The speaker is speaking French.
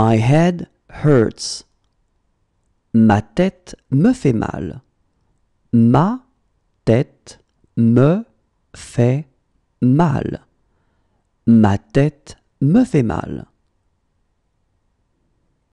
My head hurts. Ma tête me fait mal. Ma tête me fait mal. Ma tête me fait mal.